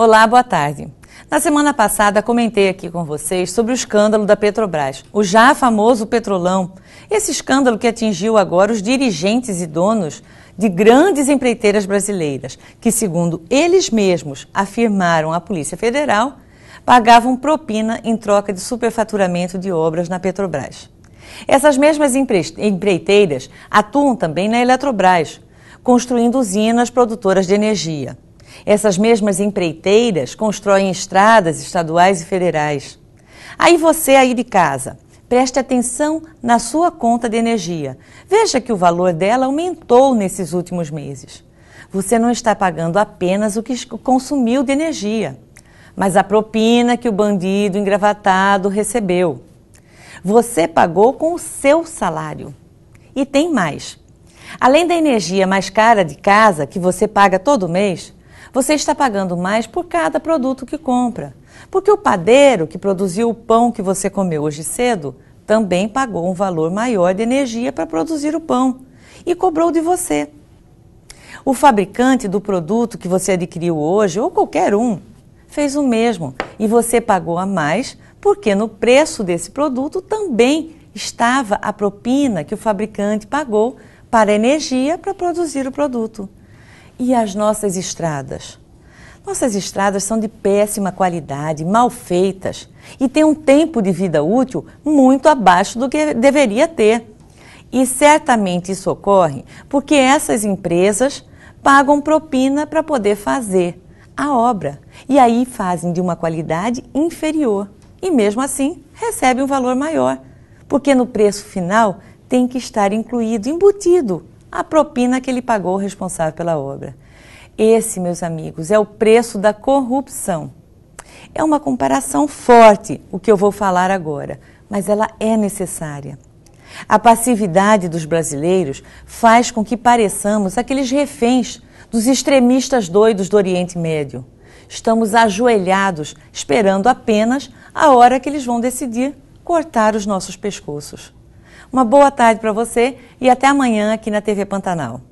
Olá, boa tarde. Na semana passada, comentei aqui com vocês sobre o escândalo da Petrobras, o já famoso Petrolão. Esse escândalo que atingiu agora os dirigentes e donos de grandes empreiteiras brasileiras, que, segundo eles mesmos afirmaram à Polícia Federal, pagavam propina em troca de superfaturamento de obras na Petrobras. Essas mesmas empreiteiras atuam também na Eletrobras, construindo usinas produtoras de energia. Essas mesmas empreiteiras constroem estradas estaduais e federais. Aí você aí de casa, preste atenção na sua conta de energia. Veja que o valor dela aumentou nesses últimos meses. Você não está pagando apenas o que consumiu de energia, mas a propina que o bandido engravatado recebeu. Você pagou com o seu salário. E tem mais. Além da energia mais cara de casa, que você paga todo mês, você está pagando mais por cada produto que compra. Porque o padeiro que produziu o pão que você comeu hoje cedo também pagou um valor maior de energia para produzir o pão e cobrou de você. O fabricante do produto que você adquiriu hoje, ou qualquer um, fez o mesmo e você pagou a mais porque no preço desse produto também estava a propina que o fabricante pagou para a energia para produzir o produto. E as nossas estradas? Nossas estradas são de péssima qualidade, mal feitas e têm um tempo de vida útil muito abaixo do que deveria ter. E certamente isso ocorre porque essas empresas pagam propina para poder fazer a obra e aí fazem de uma qualidade inferior e mesmo assim recebem um valor maior, porque no preço final tem que estar incluído, embutido, a propina que ele pagou o responsável pela obra. Esse, meus amigos, é o preço da corrupção. É uma comparação forte o que eu vou falar agora, mas ela é necessária. A passividade dos brasileiros faz com que pareçamos aqueles reféns dos extremistas doidos do Oriente Médio. Estamos ajoelhados, esperando apenas a hora que eles vão decidir cortar os nossos pescoços. Uma boa tarde para você e até amanhã aqui na TV Pantanal.